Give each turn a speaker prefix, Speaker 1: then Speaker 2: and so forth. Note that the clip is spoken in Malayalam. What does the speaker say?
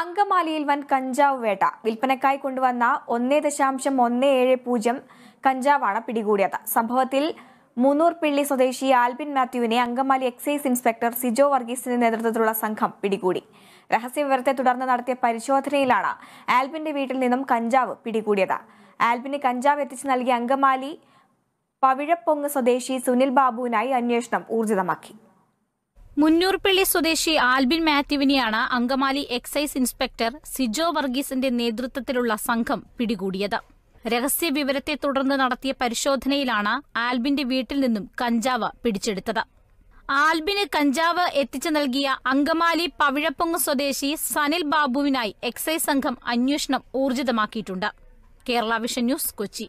Speaker 1: അങ്കമാലിയിൽ വൻ കഞ്ചാവ് വേട്ട വിൽപ്പനക്കായി കൊണ്ടുവന്ന ഒന്നേ ദശാംശം ഒന്നേ ഏഴ് പൂജ്യം കഞ്ചാവാണ് പിടികൂടിയത് സംഭവത്തിൽ മുന്നൂർപ്പിള്ളി സ്വദേശി ആൽബിൻ മാത്യുവിനെ അങ്കമാലി എക്സൈസ് ഇൻസ്പെക്ടർ സിജോ വർഗീസിന്റെ നേതൃത്വത്തിലുള്ള സംഘം പിടികൂടി രഹസ്യ വിവരത്തെ തുടർന്ന് നടത്തിയ പരിശോധനയിലാണ് ആൽബിന്റെ വീട്ടിൽ നിന്നും കഞ്ചാവ് പിടികൂടിയത് ആൽബിന് കഞ്ചാവ് എത്തിച്ചു നൽകിയ അങ്കമാലി പവിഴപ്പൊങ്ങ് സ്വദേശി സുനിൽ ബാബുവിനായി അന്വേഷണം ഊർജിതമാക്കി
Speaker 2: മുന്നൂർപ്പള്ളി സ്വദേശി ആൽബിൻ മാത്യുവിനെയാണ് അങ്കമാലി എക്സൈസ് ഇൻസ്പെക്ടർ സിജോ വർഗീസിന്റെ നേതൃത്വത്തിലുള്ള സംഘം പിടികൂടിയത് രഹസ്യ വിവരത്തെ തുടർന്ന് നടത്തിയ പരിശോധനയിലാണ് ആൽബിന്റെ വീട്ടിൽ നിന്നും കഞ്ചാവ് പിടിച്ചെടുത്തത് ആൽബിന് കഞ്ചാവ് എത്തിച്ചു നൽകിയ അങ്കമാലി പവിഴപ്പൊങ്ങ് സ്വദേശി സനിൽ ബാബുവിനായി എക്സൈസ് സംഘം അന്വേഷണം ഊർജിതമാക്കിയിട്ടുണ്ട് കേരള വിഷൻ ന്യൂസ് കൊച്ചി